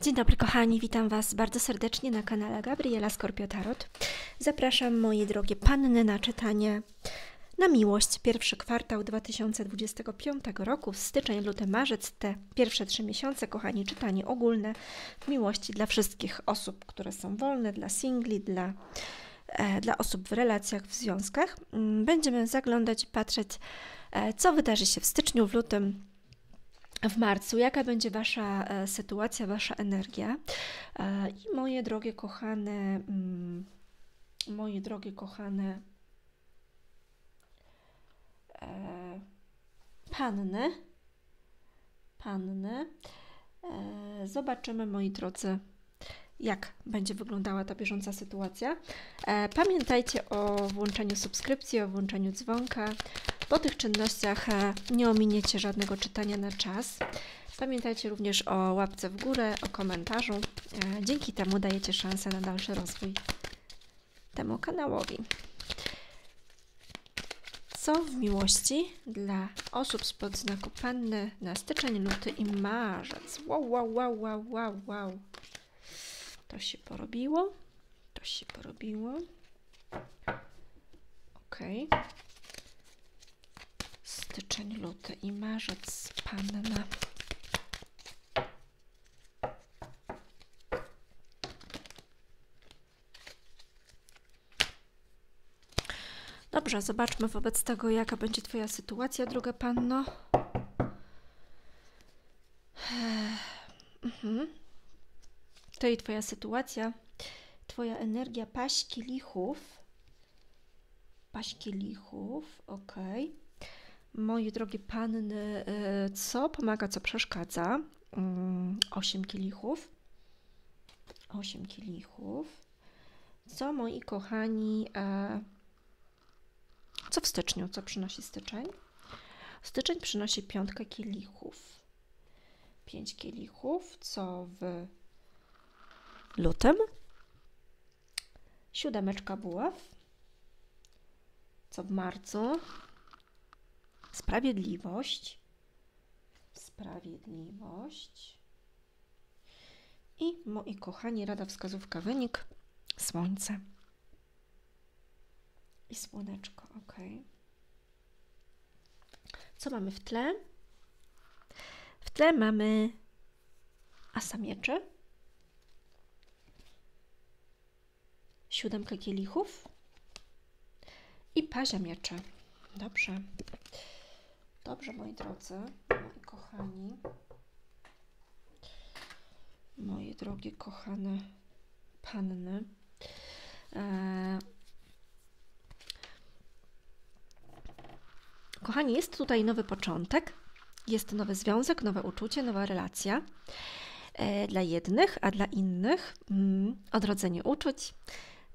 Dzień dobry kochani, witam Was bardzo serdecznie na kanale Gabriela Skorpio Tarot. Zapraszam moje drogie panny na czytanie na miłość pierwszy kwartał 2025 roku, styczeń, luty, marzec, te pierwsze trzy miesiące, kochani, czytanie ogólne w miłości dla wszystkich osób, które są wolne, dla singli, dla, e, dla osób w relacjach, w związkach. Mm, będziemy zaglądać, patrzeć, e, co wydarzy się w styczniu, w lutym, w marcu, jaka będzie Wasza e, sytuacja, Wasza energia. E, I moje drogie kochane, mm, moje drogie kochane e, panny, panny, zobaczymy, moi drodzy, jak będzie wyglądała ta bieżąca sytuacja. Pamiętajcie o włączeniu subskrypcji, o włączeniu dzwonka, po tych czynnościach e, nie ominiecie żadnego czytania na czas. Pamiętajcie również o łapce w górę, o komentarzu. E, dzięki temu dajecie szansę na dalszy rozwój temu kanałowi. Co w miłości dla osób spod znaku panny na styczeń, luty i marzec? Wow, wow, wow, wow, wow, wow. To się porobiło. To się porobiło. Okej. Okay styczeń, luty i marzec, panna. Dobrze, zobaczmy wobec tego, jaka będzie Twoja sytuacja, droga panno. Eee, mhm. To i Twoja sytuacja, Twoja energia paśki lichów. Paśki lichów, okej. Okay. Moje drogie panny, y, co pomaga, co przeszkadza? 8 mm, kielichów. 8 kielichów. Co moi kochani, e, co w styczniu, co przynosi styczeń? Styczeń przynosi piątkę kielichów. 5 kielichów, co w lutym? Siódemeczka buław. Co w marcu? sprawiedliwość, sprawiedliwość. I moi kochani, rada wskazówka, wynik słońce i słoneczko, ok. Co mamy w tle? W tle mamy asa mieczy, siódemkę kielichów i pazia miecze. Dobrze. Dobrze, moi drodzy, moi kochani, moje drogie, kochane panny. Eee, kochani, jest tutaj nowy początek, jest nowy związek, nowe uczucie, nowa relacja. E, dla jednych, a dla innych mm, odrodzenie uczuć,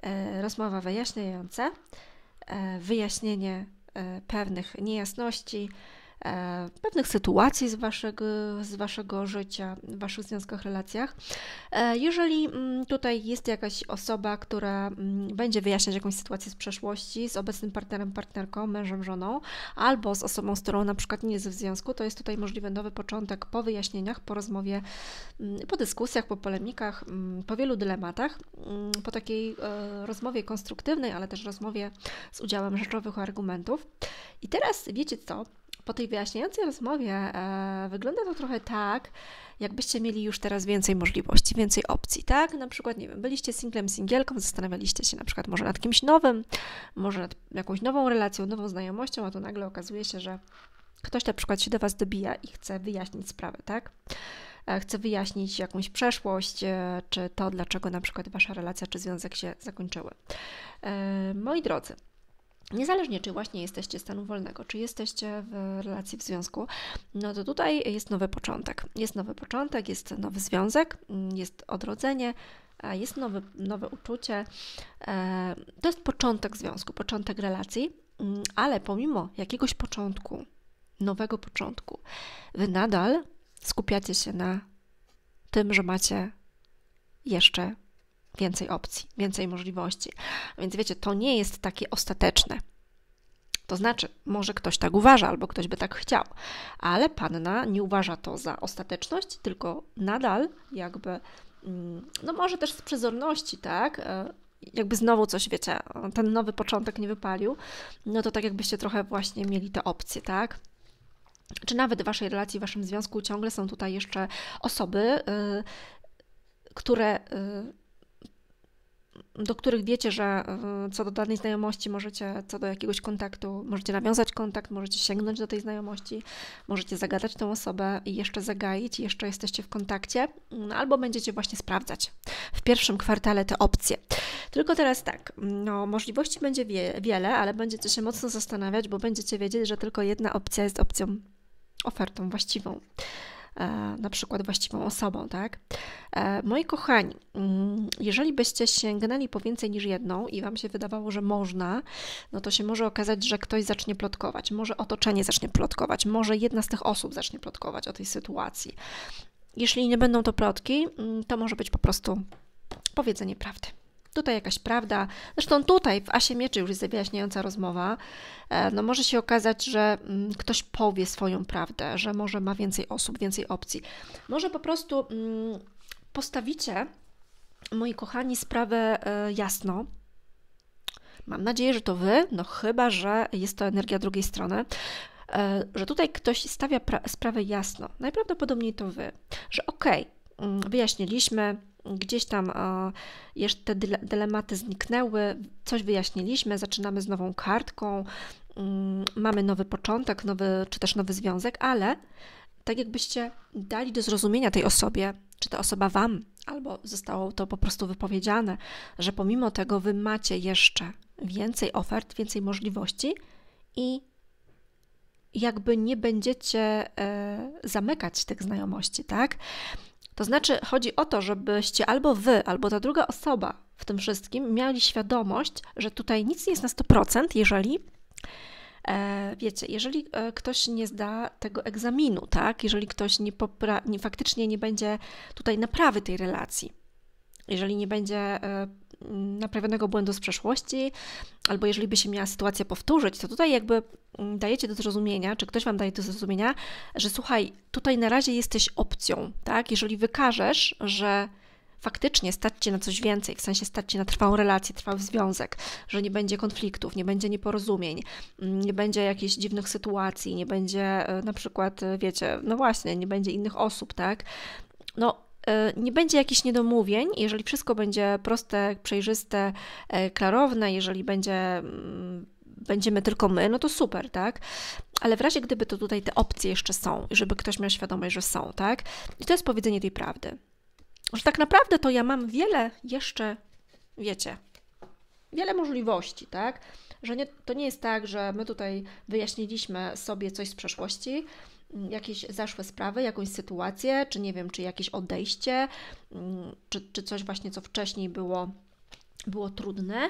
e, rozmowa wyjaśniająca, e, wyjaśnienie pewnych niejasności, E, pewnych sytuacji z waszego, z waszego życia, w waszych związkach, relacjach. E, jeżeli mm, tutaj jest jakaś osoba, która mm, będzie wyjaśniać jakąś sytuację z przeszłości, z obecnym partnerem, partnerką, mężem, żoną, albo z osobą, z którą na przykład nie jest w związku, to jest tutaj możliwy nowy początek po wyjaśnieniach, po rozmowie, mm, po dyskusjach, po polemikach, po wielu dylematach, po takiej e, rozmowie konstruktywnej, ale też rozmowie z udziałem rzeczowych argumentów. I teraz wiecie co? Po tej wyjaśniającej rozmowie e, wygląda to trochę tak, jakbyście mieli już teraz więcej możliwości, więcej opcji, tak? Na przykład, nie wiem, byliście singlem, singielką, zastanawialiście się na przykład może nad kimś nowym, może nad jakąś nową relacją, nową znajomością, a to nagle okazuje się, że ktoś na przykład się do Was dobija i chce wyjaśnić sprawę, tak? E, chce wyjaśnić jakąś przeszłość, e, czy to, dlaczego na przykład Wasza relacja czy związek się zakończyły. E, moi drodzy, Niezależnie, czy właśnie jesteście stanu wolnego, czy jesteście w relacji w związku, no to tutaj jest nowy początek. Jest nowy początek, jest nowy związek, jest odrodzenie, e, jest nowy, nowe uczucie. E, to jest początek związku, początek relacji, mm, ale pomimo jakiegoś początku, nowego początku, wy nadal skupiacie się na tym, że macie jeszcze więcej opcji, więcej możliwości. Więc wiecie, to nie jest takie ostateczne. To znaczy, może ktoś tak uważa, albo ktoś by tak chciał, ale panna nie uważa to za ostateczność, tylko nadal jakby, mm, no może też z przezorności, tak, e, jakby znowu coś, wiecie, ten nowy początek nie wypalił, no to tak jakbyście trochę właśnie mieli te opcje, tak? Czy nawet w waszej relacji, w waszym związku ciągle są tutaj jeszcze osoby, yy, które. Yy, do których wiecie, że e, co do danej znajomości możecie, co do jakiegoś kontaktu, możecie nawiązać kontakt, możecie sięgnąć do tej znajomości, możecie zagadać tą osobę i jeszcze zagaić, jeszcze jesteście w kontakcie, no, albo będziecie właśnie sprawdzać w pierwszym kwartale te opcje. Tylko teraz tak, no, możliwości będzie wie, wiele, ale będziecie się mocno zastanawiać, bo będziecie wiedzieć, że tylko jedna opcja jest opcją, ofertą właściwą. E, na przykład właściwą osobą, tak? E, moi kochani, mm, jeżeli byście sięgnęli po więcej niż jedną i Wam się wydawało, że można, no to się może okazać, że ktoś zacznie plotkować, może otoczenie zacznie plotkować, może jedna z tych osób zacznie plotkować o tej sytuacji. Jeśli nie będą to plotki, mm, to może być po prostu powiedzenie prawdy tutaj jakaś prawda. Zresztą tutaj w Asie Mieczy już jest wyjaśniająca rozmowa. E, no może się okazać, że mm, ktoś powie swoją prawdę, że może ma więcej osób, więcej opcji. Może po prostu mm, postawicie, moi kochani, sprawę e, jasno, Mam nadzieję, że to wy, no chyba, że jest to energia drugiej strony, e, że tutaj ktoś stawia sprawę jasno. Najprawdopodobniej to wy, że okej, okay, mm, wyjaśniliśmy, gdzieś tam e, jeszcze te dylematy zniknęły, coś wyjaśniliśmy, zaczynamy z nową kartką, mm, mamy nowy początek, nowy, czy też nowy związek, ale tak jakbyście dali do zrozumienia tej osobie, czy ta osoba Wam, albo zostało to po prostu wypowiedziane, że pomimo tego Wy macie jeszcze więcej ofert, więcej możliwości i jakby nie będziecie e, zamykać tych znajomości, tak? To znaczy, chodzi o to, żebyście albo wy, albo ta druga osoba w tym wszystkim mieli świadomość, że tutaj nic nie jest na 100%, jeżeli e, wiecie, jeżeli e, ktoś nie zda tego egzaminu, tak, jeżeli ktoś nie, popra- nie faktycznie nie będzie tutaj naprawy tej relacji, jeżeli nie będzie e, Mm, naprawionego błędu z przeszłości, albo jeżeli by się miała sytuacja powtórzyć, to tutaj jakby mm, dajecie do zrozumienia, czy ktoś Wam daje do zrozumienia, że słuchaj, tutaj na razie jesteś opcją, tak? Jeżeli wykażesz, że faktycznie stać cię na coś więcej, w sensie stać cię na trwałą relację, trwały związek, że nie będzie konfliktów, nie będzie nieporozumień, mm, nie będzie jakichś dziwnych sytuacji, nie będzie e, na przykład, e, wiecie, no właśnie, nie będzie innych osób, tak? No, Y, nie będzie jakichś niedomówień, jeżeli wszystko będzie proste, przejrzyste, y, klarowne, jeżeli będzie mm, będziemy tylko my, no to super, tak? Ale w razie gdyby to tutaj te opcje jeszcze są, żeby ktoś miał świadomość, że są, tak? I to jest powiedzenie tej prawdy. Że tak naprawdę to ja mam wiele jeszcze, wiecie, wiele możliwości, tak? Że nie, to nie jest tak, że my tutaj wyjaśniliśmy sobie coś z przeszłości, Mm, jakieś zaszłe sprawy, jakąś sytuację, czy nie wiem, czy jakieś odejście, mm, czy, czy coś właśnie, co wcześniej było było trudne,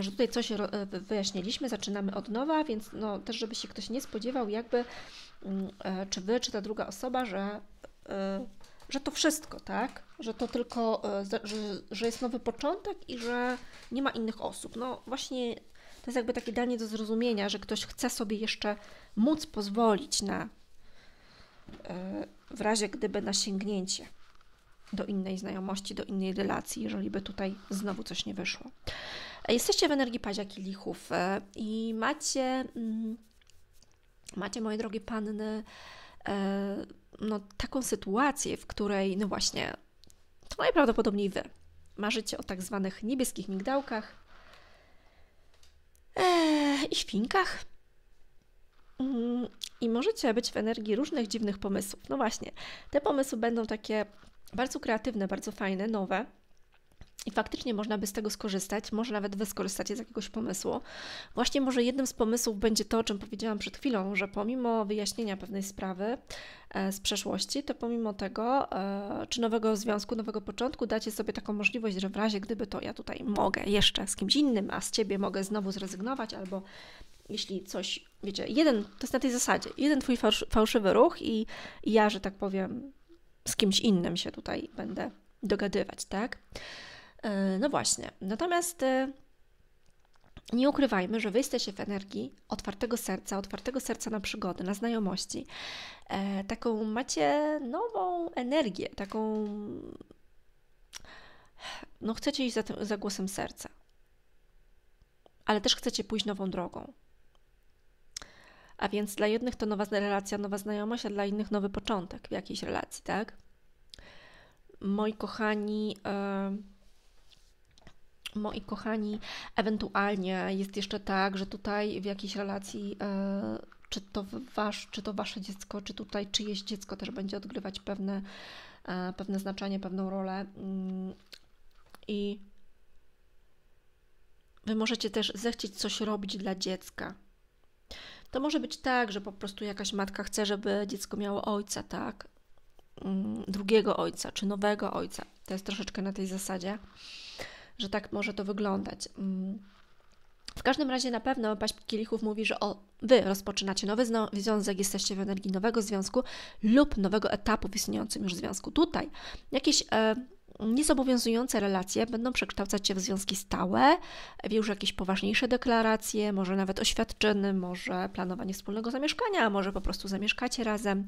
że tutaj coś e, wyjaśniliśmy, zaczynamy od nowa, więc no, też, żeby się ktoś nie spodziewał, jakby mm, e, czy wy, czy ta druga osoba, że, e, że to wszystko, tak? Że to tylko, że, że jest nowy początek i że nie ma innych osób. No właśnie to jest jakby takie danie do zrozumienia, że ktoś chce sobie jeszcze móc pozwolić na E, w razie gdyby na sięgnięcie do innej znajomości, do innej relacji, jeżeli by tutaj znowu coś nie wyszło. E, jesteście w energii pazia kielichów e, i macie, mm, macie moje drogie panny, no, taką sytuację, w której, no właśnie, to najprawdopodobniej Wy marzycie o tak zwanych niebieskich migdałkach i świnkach Mm, I możecie być w energii różnych dziwnych pomysłów. No właśnie, te pomysły będą takie bardzo kreatywne, bardzo fajne, nowe. I faktycznie można by z tego skorzystać, może nawet wy skorzystacie z jakiegoś pomysłu. Właśnie może jednym z pomysłów będzie to, o czym powiedziałam przed chwilą, że pomimo wyjaśnienia pewnej sprawy e, z przeszłości, to pomimo tego, e, czy nowego związku, nowego początku, dacie sobie taką możliwość, że w razie gdyby to ja tutaj mogę jeszcze z kimś innym, a z ciebie mogę znowu zrezygnować albo jeśli coś, wiecie, jeden, to jest na tej zasadzie, jeden twój fałszywy ruch i, i ja, że tak powiem, z kimś innym się tutaj będę dogadywać, tak? E, no właśnie. Natomiast e, nie ukrywajmy, że wy jesteście w energii otwartego serca, otwartego serca na przygody, na znajomości. E, taką macie nową energię, taką. No, chcecie iść za, tym, za głosem serca, ale też chcecie pójść nową drogą. A więc dla jednych to nowa relacja, nowa znajomość, a dla innych nowy początek w jakiejś relacji, tak? Moi kochani, yy, moi kochani, ewentualnie jest jeszcze tak, że tutaj w jakiejś relacji, yy, czy to wasz, czy to wasze dziecko, czy tutaj czyjeś dziecko też będzie odgrywać pewne, yy, pewne znaczenie, pewną rolę. Mm, I Wy możecie też zechcieć coś robić dla dziecka, to może być tak, że po prostu jakaś matka chce, żeby dziecko miało ojca, tak? Mm, drugiego ojca, czy nowego ojca. To jest troszeczkę na tej zasadzie, że tak może to wyglądać. Mm. W każdym razie na pewno Paść Kielichów mówi, że o, Wy rozpoczynacie nowy związek, jesteście w energii nowego związku lub nowego etapu w istniejącym już związku. Tutaj jakieś... E, Niezobowiązujące relacje będą przekształcać się w związki stałe, już jakieś poważniejsze deklaracje, może nawet oświadczyny, może planowanie wspólnego zamieszkania, a może po prostu zamieszkacie razem.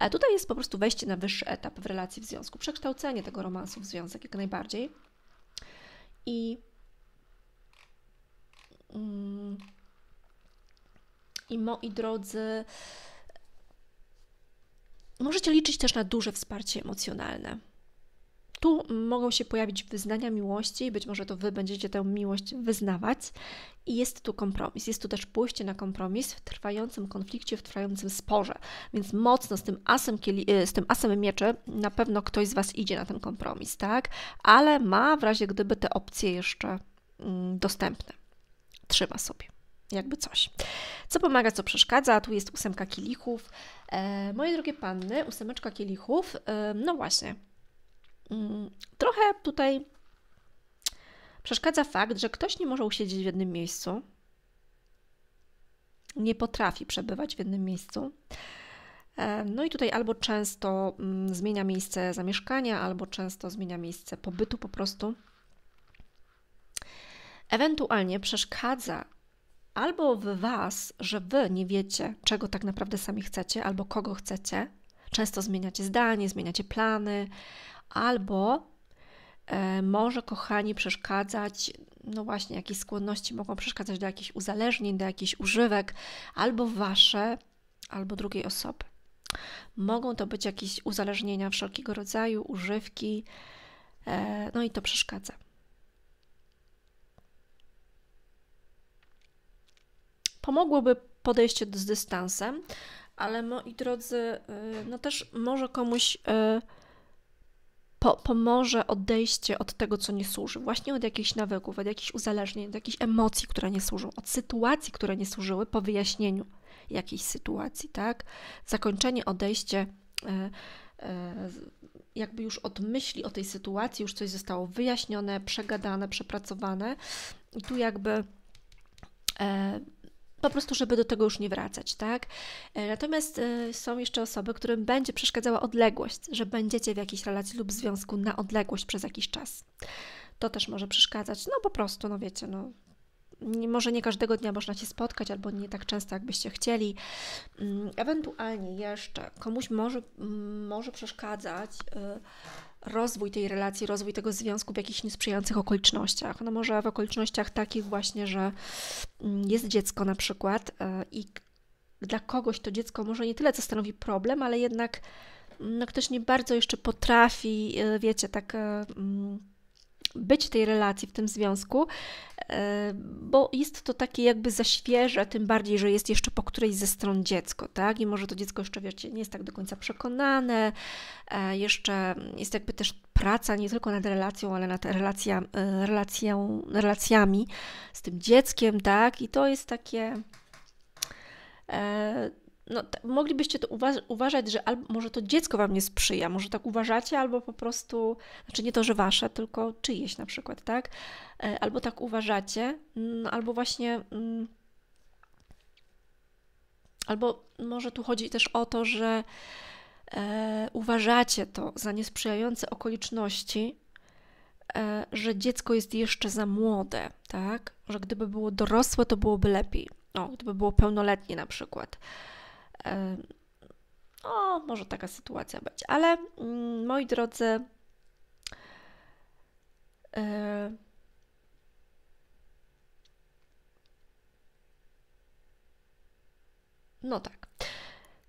E, tutaj jest po prostu wejście na wyższy etap w relacji w związku, przekształcenie tego romansu w związek jak najbardziej. I mm, i moi drodzy, możecie liczyć też na duże wsparcie emocjonalne. Tu mogą się pojawić wyznania miłości, być może to Wy będziecie tę miłość wyznawać, i jest tu kompromis. Jest tu też pójście na kompromis w trwającym konflikcie, w trwającym sporze. Więc mocno z tym asem, y, z tym asem mieczy na pewno ktoś z Was idzie na ten kompromis, tak? Ale ma w razie gdyby te opcje jeszcze mm, dostępne. Trzyma sobie jakby coś. Co pomaga, co przeszkadza? Tu jest ósemka kielichów. E, moje drogie panny, ósemeczka kielichów, e, no właśnie, Mm, trochę tutaj przeszkadza fakt, że ktoś nie może usiedzieć w jednym miejscu, nie potrafi przebywać w jednym miejscu. E, no i tutaj albo często mm, zmienia miejsce zamieszkania, albo często zmienia miejsce pobytu po prostu. Ewentualnie przeszkadza albo w Was, że Wy nie wiecie, czego tak naprawdę sami chcecie, albo kogo chcecie. Często zmieniacie zdanie, zmieniacie plany, albo e, może, kochani, przeszkadzać, no właśnie, jakieś skłonności mogą przeszkadzać do jakichś uzależnień, do jakichś używek, albo wasze, albo drugiej osoby. Mogą to być jakieś uzależnienia wszelkiego rodzaju, używki, e, no i to przeszkadza. Pomogłoby podejście z dystansem, ale moi drodzy, y, no też może komuś y, po, pomoże odejście od tego, co nie służy, właśnie od jakichś nawyków, od jakichś uzależnień, od jakichś emocji, które nie służą, od sytuacji, które nie służyły, po wyjaśnieniu jakiejś sytuacji, tak? Zakończenie, odejście. E, e, jakby już od myśli o tej sytuacji, już coś zostało wyjaśnione, przegadane, przepracowane, i tu jakby e, po prostu, żeby do tego już nie wracać, tak? E, natomiast e, są jeszcze osoby, którym będzie przeszkadzała odległość, że będziecie w jakiejś relacji lub związku na odległość przez jakiś czas. To też może przeszkadzać, no po prostu, no wiecie, no może nie każdego dnia można się spotkać, albo nie tak często, jakbyście chcieli. Mm, ewentualnie jeszcze komuś może, może przeszkadzać e, rozwój tej relacji, rozwój tego związku w jakichś niesprzyjających okolicznościach. No może w okolicznościach takich właśnie, że mm, jest dziecko na przykład e, i dla kogoś to dziecko może nie tyle co stanowi problem, ale jednak mm, no ktoś nie bardzo jeszcze potrafi, e, wiecie, tak e, mm, być w tej relacji, w tym związku, e, bo jest to takie jakby zaświeże, tym bardziej, że jest jeszcze po którejś ze stron dziecko, tak? I może to dziecko jeszcze, wiecie, nie jest tak do końca przekonane, e, jeszcze jest jakby też praca nie tylko nad relacją, ale nad relacja, e, relacją, relacjami z tym dzieckiem, tak? I to jest takie no, moglibyście to uważać, że albo może to dziecko wam nie sprzyja, może tak uważacie, albo po prostu, znaczy nie to, że wasze, tylko czyjeś na przykład, tak? E, albo tak uważacie, no, albo właśnie. Mm, albo może tu chodzi też o to, że e, uważacie to za niesprzyjające okoliczności, e, że dziecko jest jeszcze za młode, tak? Że gdyby było dorosłe, to byłoby lepiej. O, gdyby było pełnoletnie na przykład. O, no, może taka sytuacja być, ale mm, moi drodzy, no tak.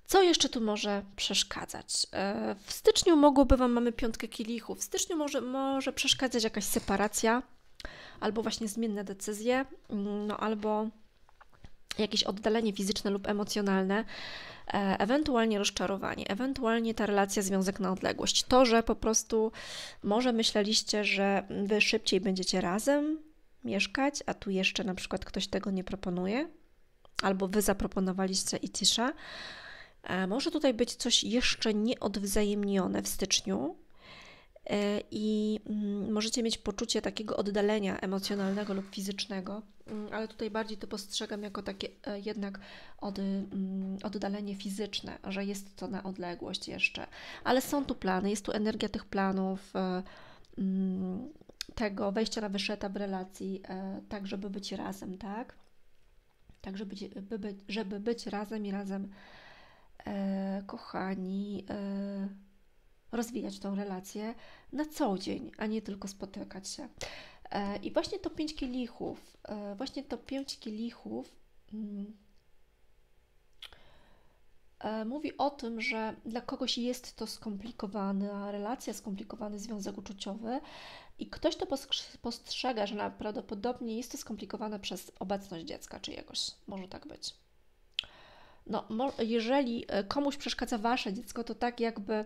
Co jeszcze tu może przeszkadzać? E, w styczniu mogłoby Wam, mamy piątkę kielichów, w styczniu może, może przeszkadzać jakaś separacja, albo właśnie zmienne decyzje, mm, no albo jakieś oddalenie fizyczne lub emocjonalne, e, ewentualnie rozczarowanie, ewentualnie ta relacja, związek na odległość. To, że po prostu może myśleliście, że wy szybciej będziecie razem mieszkać, a tu jeszcze na przykład ktoś tego nie proponuje, albo wy zaproponowaliście i cisza. E, może tutaj być coś jeszcze nieodwzajemnione w styczniu, E, i mm, możecie mieć poczucie takiego oddalenia emocjonalnego lub fizycznego, mm, ale tutaj bardziej to postrzegam jako takie e, jednak od, mm, oddalenie fizyczne, że jest to na odległość jeszcze. Ale są tu plany, jest tu energia tych planów e, tego wejścia na wyższy etap relacji, tak żeby być razem, tak? Tak, żeby, żeby być razem i razem e, kochani. E, rozwijać tą relację na co dzień, a nie tylko spotykać się. E, I właśnie to pięć kielichów, e, właśnie to pięć kielichów mm, e, mówi o tym, że dla kogoś jest to skomplikowana relacja, skomplikowany związek uczuciowy i ktoś to postrzega, że prawdopodobnie jest to skomplikowane przez obecność dziecka czy jegoś. Może tak być. No, jeżeli komuś przeszkadza wasze dziecko, to tak jakby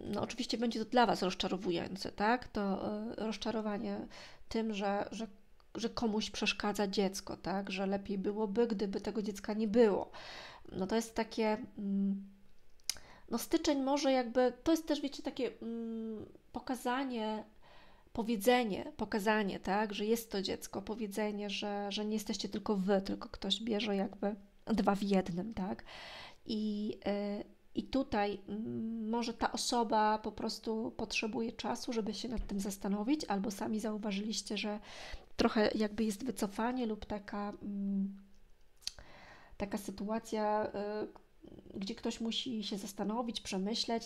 no, oczywiście będzie to dla Was rozczarowujące, tak? To e, rozczarowanie tym, że, że, że komuś przeszkadza dziecko, tak? Że lepiej byłoby, gdyby tego dziecka nie było. No to jest takie. Mm, no, styczeń może jakby. To jest też, wiecie, takie mm, pokazanie powiedzenie, pokazanie, tak, że jest to dziecko, powiedzenie, że, że nie jesteście tylko wy, tylko ktoś bierze jakby dwa w jednym, tak. I, e, i tutaj mm, może ta osoba po prostu potrzebuje czasu, żeby się nad tym zastanowić, albo sami zauważyliście, że trochę jakby jest wycofanie lub taka, mm, taka sytuacja, y, gdzie ktoś musi się zastanowić, przemyśleć,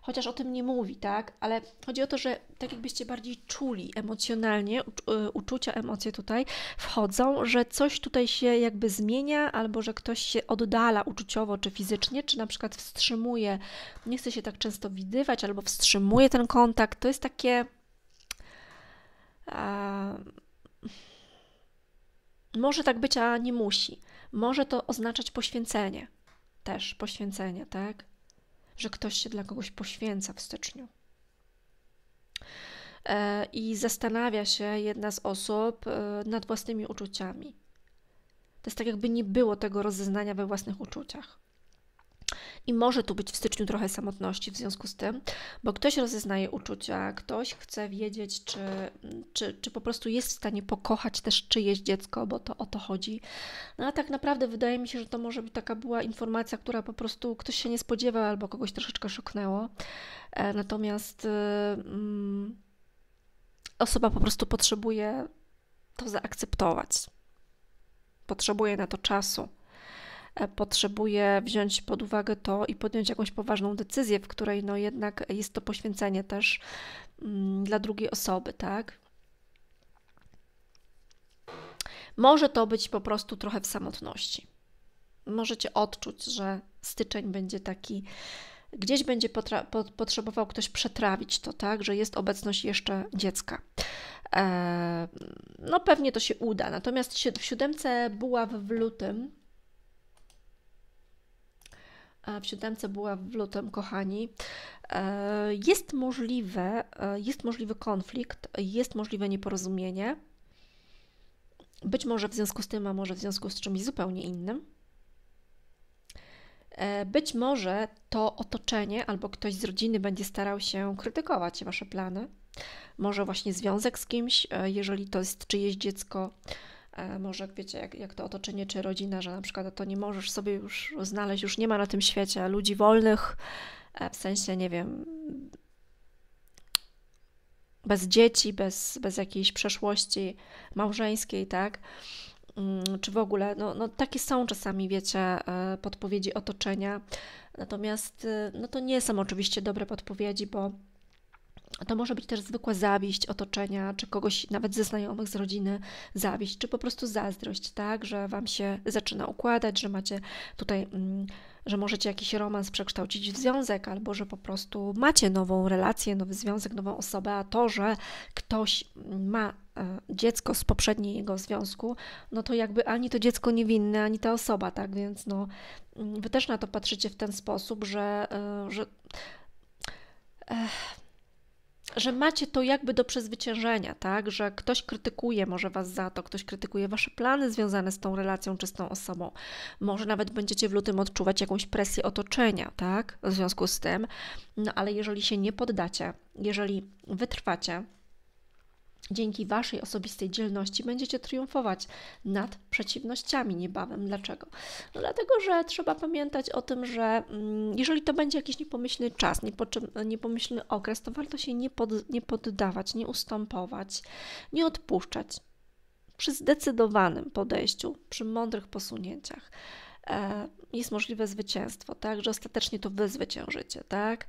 chociaż o tym nie mówi, tak? Ale chodzi o to, że tak jakbyście bardziej czuli emocjonalnie, e, uczucia, emocje tutaj wchodzą, że coś tutaj się jakby zmienia, albo że ktoś się oddala uczuciowo czy fizycznie, czy na przykład wstrzymuje, nie chce się tak często widywać, albo wstrzymuje ten kontakt. To jest takie. A... Może tak być, a nie musi. Może to oznaczać poświęcenie, też poświęcenia, tak? Że ktoś się dla kogoś poświęca w styczniu. E, I zastanawia się jedna z osób e, nad własnymi uczuciami. To jest tak, jakby nie było tego rozeznania we własnych uczuciach. I może tu być w styczniu trochę samotności w związku z tym, bo ktoś rozeznaje uczucia, ktoś chce wiedzieć, czy, czy, czy po prostu jest w stanie pokochać też czyjeś dziecko, bo to o to chodzi. No a tak naprawdę wydaje mi się, że to może być taka była informacja, która po prostu ktoś się nie spodziewał albo kogoś troszeczkę szoknęło. E, natomiast y, mm, osoba po prostu potrzebuje to zaakceptować. Potrzebuje na to czasu E, potrzebuje wziąć pod uwagę to i podjąć jakąś poważną decyzję, w której no jednak jest to poświęcenie też mm, dla drugiej osoby, tak? Może to być po prostu trochę w samotności. Możecie odczuć, że styczeń będzie taki, gdzieś będzie potrzebował ktoś przetrawić to, tak, że jest obecność jeszcze dziecka. E, no pewnie to się uda. Natomiast w siódemce buław w lutym E, w siódemce była w lutym, kochani. E, jest możliwe, e, jest możliwy konflikt, jest możliwe nieporozumienie. Być może w związku z tym, a może w związku z czymś zupełnie innym. Być może to otoczenie albo ktoś z rodziny będzie starał się krytykować Wasze plany. Może właśnie związek z kimś, jeżeli to jest czyjeś dziecko, E, może wiecie, jak, jak to otoczenie czy rodzina, że na przykład to nie możesz sobie już znaleźć, już nie ma na tym świecie ludzi wolnych, e, w sensie, nie wiem, bez dzieci, bez, bez jakiejś przeszłości małżeńskiej, tak? Mm, czy w ogóle, no, no takie są czasami, wiecie, e, podpowiedzi otoczenia. Natomiast, no to nie są oczywiście dobre podpowiedzi, bo to może być też zwykła zawiść otoczenia, czy kogoś nawet ze znajomych, z rodziny, zawiść, czy po prostu zazdrość, tak, że wam się zaczyna układać, że macie tutaj, mm, że możecie jakiś romans przekształcić w związek, albo że po prostu macie nową relację, nowy związek, nową osobę, a to, że ktoś ma e, dziecko z poprzedniej jego związku, no to jakby ani to dziecko niewinne, ani ta osoba, tak, więc no, mm, wy też na to patrzycie w ten sposób, że, e, że Ech że macie to jakby do przezwyciężenia, tak? Że ktoś krytykuje może was za to, ktoś krytykuje wasze plany związane z tą relacją czy z tą osobą. Może nawet będziecie w lutym odczuwać jakąś presję otoczenia, tak? W związku z tym. No ale jeżeli się nie poddacie, jeżeli wytrwacie, Dzięki Waszej osobistej dzielności będziecie triumfować nad przeciwnościami niebawem. Dlaczego? No dlatego, że trzeba pamiętać o tym, że mm, jeżeli to będzie jakiś niepomyślny czas, niepomyślny okres, to warto się nie, pod, nie poddawać, nie ustępować, nie odpuszczać. Przy zdecydowanym podejściu, przy mądrych posunięciach e, jest możliwe zwycięstwo, tak? Że ostatecznie to Wy zwyciężycie, tak?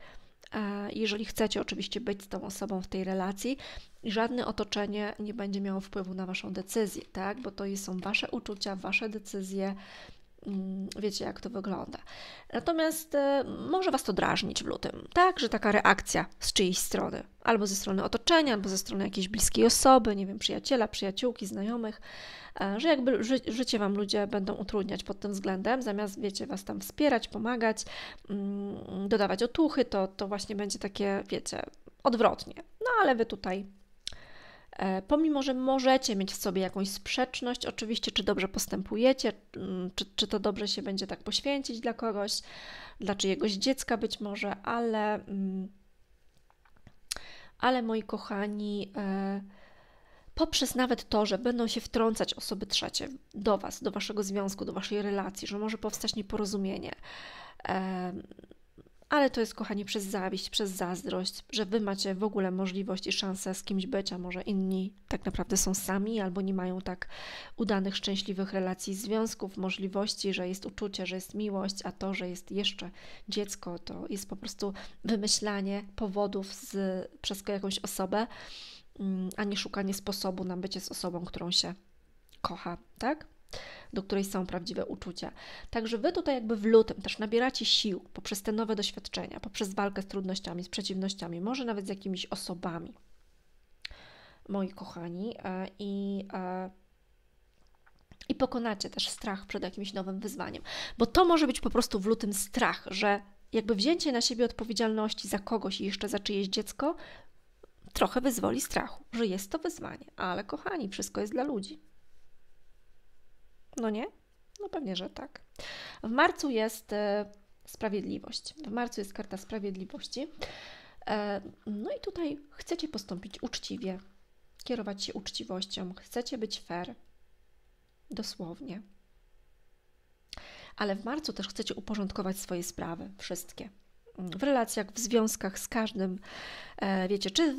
jeżeli chcecie oczywiście być z tą osobą w tej relacji, żadne otoczenie nie będzie miało wpływu na Waszą decyzję, tak? Bo to są Wasze uczucia, Wasze decyzje, Mm, wiecie, jak to wygląda. Natomiast e, może Was to drażnić w lutym, tak? Że taka reakcja z czyjejś strony, albo ze strony otoczenia, albo ze strony jakiejś bliskiej osoby, nie wiem, przyjaciela, przyjaciółki, znajomych, e, że jakby ży życie Wam ludzie będą utrudniać pod tym względem, zamiast, wiecie, Was tam wspierać, pomagać, mm, dodawać otuchy, to, to właśnie będzie takie, wiecie, odwrotnie. No ale Wy tutaj E, pomimo że możecie mieć w sobie jakąś sprzeczność, oczywiście, czy dobrze postępujecie, mm, czy, czy to dobrze się będzie tak poświęcić dla kogoś, dla czyjegoś dziecka być może, ale, mm, ale moi kochani, e, poprzez nawet to, że będą się wtrącać osoby trzecie do Was, do Waszego związku, do Waszej relacji, że może powstać nieporozumienie, e, ale to jest, kochani, przez zawiść, przez zazdrość, że wy macie w ogóle możliwość i szansę z kimś być, a może inni tak naprawdę są sami albo nie mają tak udanych, szczęśliwych relacji, związków, możliwości, że jest uczucie, że jest miłość, a to, że jest jeszcze dziecko, to jest po prostu wymyślanie powodów z, przez jakąś osobę, mm, a nie szukanie sposobu na bycie z osobą, którą się kocha, tak? do której są prawdziwe uczucia. Także Wy tutaj jakby w lutym też nabieracie sił poprzez te nowe doświadczenia, poprzez walkę z trudnościami, z przeciwnościami, może nawet z jakimiś osobami. Moi kochani, e, i e, i pokonacie też strach przed jakimś nowym wyzwaniem, bo to może być po prostu w lutym strach, że jakby wzięcie na siebie odpowiedzialności za kogoś i jeszcze za czyjeś dziecko trochę wyzwoli strachu, że jest to wyzwanie, ale kochani, wszystko jest dla ludzi. No nie? No pewnie, że tak. W marcu jest e, sprawiedliwość. W marcu jest karta sprawiedliwości. E, no i tutaj chcecie postąpić uczciwie, kierować się uczciwością, chcecie być fair, dosłownie. Ale w marcu też chcecie uporządkować swoje sprawy, wszystkie w relacjach, w związkach z każdym, e, wiecie, czy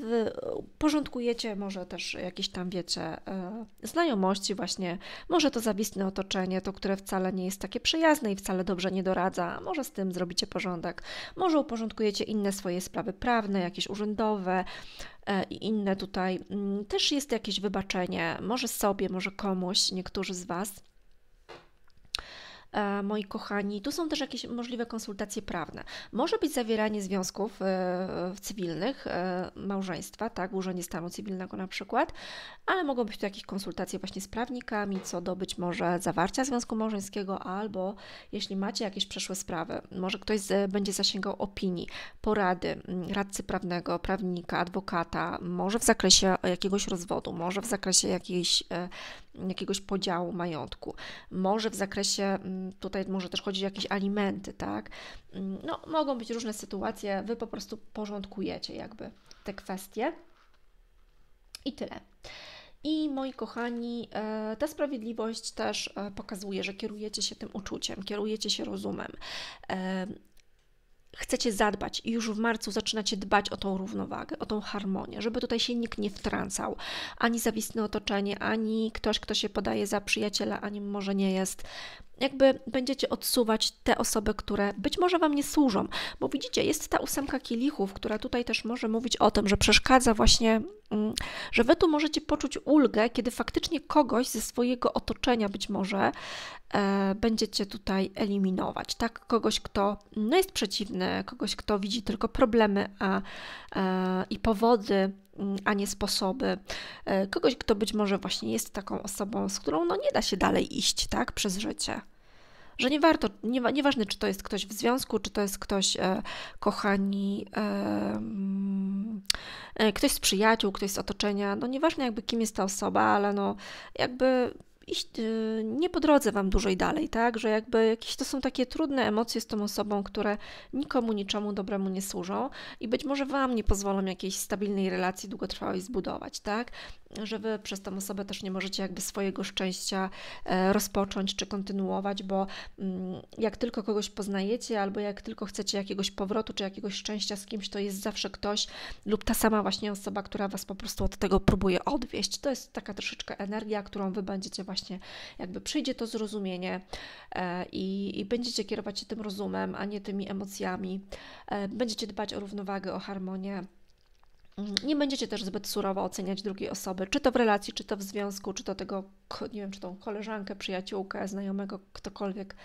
porządkujecie może też jakieś tam, wiecie, e, znajomości właśnie, może to zawistne otoczenie, to, które wcale nie jest takie przyjazne i wcale dobrze nie doradza, może z tym zrobicie porządek, może uporządkujecie inne swoje sprawy prawne, jakieś urzędowe, e, i inne tutaj. Mm, też jest jakieś wybaczenie, może sobie, może komuś, niektórzy z Was. E, moi kochani, tu są też jakieś możliwe konsultacje prawne. Może być zawieranie związków e, cywilnych, e, małżeństwa, tak, urzędzie stanu cywilnego na przykład, ale mogą być tu jakieś konsultacje właśnie z prawnikami co do być może zawarcia związku małżeńskiego, albo jeśli macie jakieś przeszłe sprawy, może ktoś będzie zasięgał opinii, porady radcy prawnego, prawnika, adwokata, może w zakresie jakiegoś rozwodu, może w zakresie jakiejś jakiegoś podziału majątku. Może w zakresie, mm, tutaj może też chodzić o jakieś alimenty, tak? Mm, no, mogą być różne sytuacje, Wy po prostu porządkujecie jakby te kwestie. I tyle. I moi kochani, e, ta sprawiedliwość też e, pokazuje, że kierujecie się tym uczuciem, kierujecie się rozumem. E, chcecie zadbać i już w marcu zaczynacie dbać o tą równowagę, o tą harmonię, żeby tutaj się nikt nie wtrącał, ani zawisne otoczenie, ani ktoś, kto się podaje za przyjaciela, ani może nie jest jakby będziecie odsuwać te osoby, które być może Wam nie służą. Bo widzicie, jest ta ósemka kielichów, która tutaj też może mówić o tym, że przeszkadza właśnie, mm, że Wy tu możecie poczuć ulgę, kiedy faktycznie kogoś ze swojego otoczenia być może e, będziecie tutaj eliminować. Tak, kogoś, kto no jest przeciwny, kogoś, kto widzi tylko problemy a, e, i powody Mm, a nie sposoby. E, kogoś, kto być może właśnie jest taką osobą, z którą no, nie da się dalej iść tak, przez życie. Że nie warto, nie, nieważne czy to jest ktoś w związku, czy to jest ktoś, e, kochani, e, mm, e ktoś z przyjaciół, ktoś z otoczenia, no nieważne jakby kim jest ta osoba, ale no jakby iść, y, nie po drodze wam dłużej dalej, tak? Że jakby jakieś to są takie trudne emocje z tą osobą, które nikomu, niczemu dobremu nie służą i być może wam nie pozwolą jakiejś stabilnej relacji długotrwałej zbudować, tak? Że wy przez tą osobę też nie możecie jakby swojego szczęścia e, rozpocząć czy kontynuować, bo mm, jak tylko kogoś poznajecie albo jak tylko chcecie jakiegoś powrotu czy jakiegoś szczęścia z kimś, to jest zawsze ktoś lub ta sama właśnie osoba, która was po prostu od tego próbuje odwieść. To jest taka troszeczkę energia, którą wy będziecie właśnie jakby przyjdzie to zrozumienie e, i, i będziecie kierować się tym rozumem, a nie tymi emocjami. E, będziecie dbać o równowagę, o harmonię. Mm, nie będziecie też zbyt surowo oceniać drugiej osoby, czy to w relacji, czy to w związku, czy to tego, nie wiem, czy tą koleżankę, przyjaciółkę, znajomego, ktokolwiek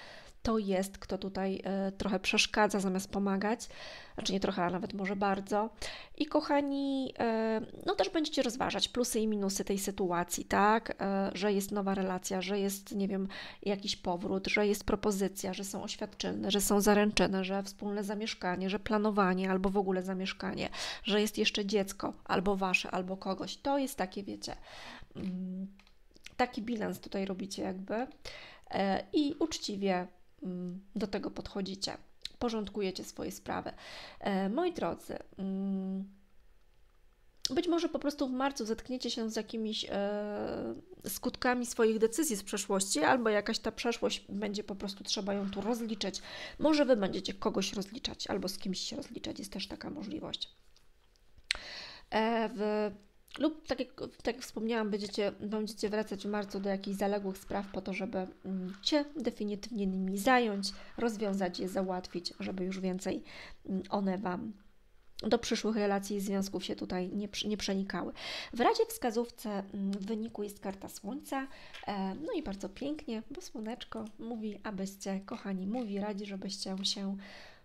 kto jest, kto tutaj e, trochę przeszkadza zamiast pomagać, znaczy nie trochę, a nawet może bardzo. I kochani, e, no też będziecie rozważać plusy i minusy tej sytuacji, tak, e, że jest nowa relacja, że jest, nie wiem, jakiś powrót, że jest propozycja, że są oświadczyny, że są zaręczyny, że wspólne zamieszkanie, że planowanie albo w ogóle zamieszkanie, że jest jeszcze dziecko, albo wasze, albo kogoś. To jest takie, wiecie, mm, taki bilans tutaj robicie jakby i uczciwie Mm, do tego podchodzicie, porządkujecie swoje sprawy. E, moi drodzy, mm, być może po prostu w marcu zetkniecie się z jakimiś e, skutkami swoich decyzji z przeszłości, albo jakaś ta przeszłość będzie po prostu trzeba ją tu rozliczyć. Może wy będziecie kogoś rozliczać, albo z kimś się rozliczać, jest też taka możliwość. E, w lub tak jak, tak jak wspomniałam, będziecie, będziecie wracać w marcu do jakichś zaległych spraw po to, żeby się mm, definitywnie nimi zająć, rozwiązać je, załatwić, żeby już więcej mm, one Wam do przyszłych relacji i związków się tutaj nie, nie przenikały. W razie wskazówce mm, w wyniku jest karta słońca, e, no i bardzo pięknie, bo słoneczko mówi, abyście, kochani, mówi, radzi, żebyście się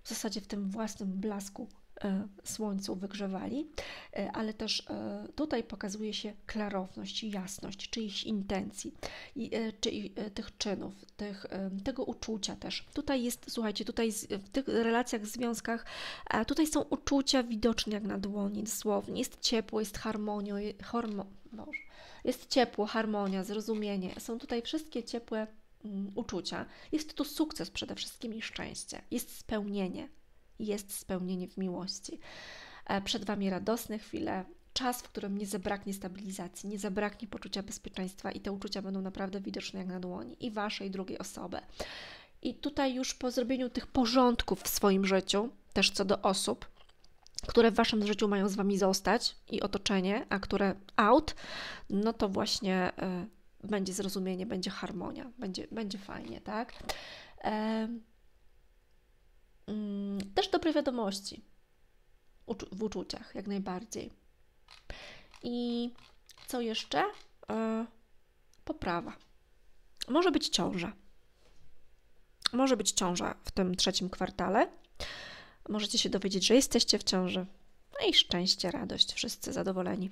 w zasadzie w tym własnym blasku E, słońcu wygrzewali, e, ale też e, tutaj pokazuje się klarowność, jasność czyichś intencji, czy tych czynów, tych, tego uczucia też. Tutaj jest, słuchajcie, tutaj w tych relacjach, związkach, tutaj są uczucia widoczne jak na dłoni, dosłownie. Jest ciepło, jest harmonia, hormo, jest ciepło, harmonia, zrozumienie. Są tutaj wszystkie ciepłe mm, uczucia. Jest to sukces przede wszystkim i szczęście. Jest spełnienie, jest spełnienie w miłości. E, przed Wami radosne chwile, czas, w którym nie zabraknie stabilizacji, nie zabraknie poczucia bezpieczeństwa i te uczucia będą naprawdę widoczne jak na dłoni i Waszej drugiej osoby. I tutaj już po zrobieniu tych porządków w swoim życiu, też co do osób, które w waszym życiu mają z wami zostać i otoczenie, a które out, no to właśnie y, będzie zrozumienie, będzie harmonia, będzie, będzie fajnie, tak? Y Mm, też dobre wiadomości w uczuciach, jak najbardziej. I co jeszcze? E, poprawa. Może być ciąża. Może być ciąża w tym trzecim kwartale. Możecie się dowiedzieć, że jesteście w ciąży. No i szczęście, radość, wszyscy zadowoleni.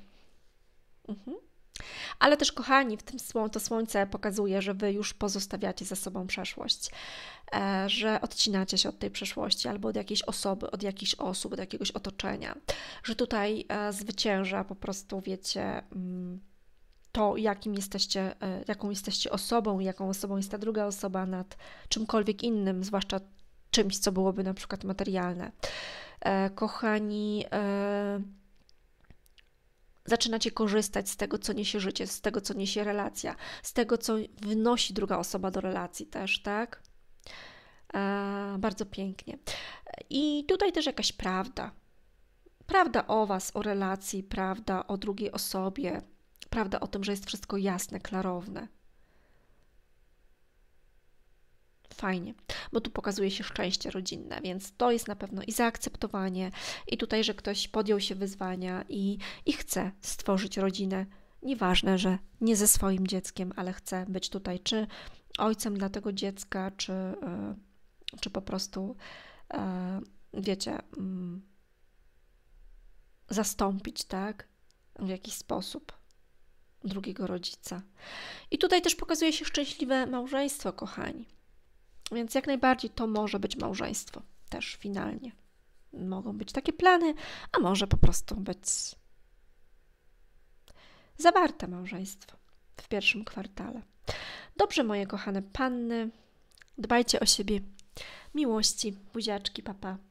Mhm. Ale też, kochani, w tym słoń, to słońce pokazuje, że wy już pozostawiacie za sobą przeszłość, e, że odcinacie się od tej przeszłości albo od jakiejś osoby, od jakichś osób, od jakiegoś otoczenia, że tutaj e, zwycięża po prostu, wiecie. Mm, to, jakim jesteście, e, jaką jesteście osobą, jaką osobą jest ta druga osoba nad czymkolwiek innym, zwłaszcza czymś, co byłoby na przykład materialne. Kochani, zaczynacie korzystać z tego, co niesie życie, z tego, co niesie relacja, z tego, co wnosi druga osoba do relacji też, tak? E, bardzo pięknie. I tutaj też jakaś prawda. Prawda o Was, o relacji, prawda o drugiej osobie, prawda o tym, że jest wszystko jasne, klarowne. fajnie, bo tu pokazuje się szczęście rodzinne, więc to jest na pewno i zaakceptowanie, i tutaj, że ktoś podjął się wyzwania i, i chce stworzyć rodzinę. Nieważne, że nie ze swoim dzieckiem, ale chce być tutaj czy ojcem dla tego dziecka, czy, e, czy po prostu, e, wiecie, mm, zastąpić, tak, w jakiś sposób drugiego rodzica. I tutaj też pokazuje się szczęśliwe małżeństwo, kochani więc jak najbardziej to może być małżeństwo też finalnie. Mogą być takie plany, a może po prostu być zawarte małżeństwo w pierwszym kwartale. Dobrze, moje kochane panny, dbajcie o siebie. Miłości, buziaczki, papa.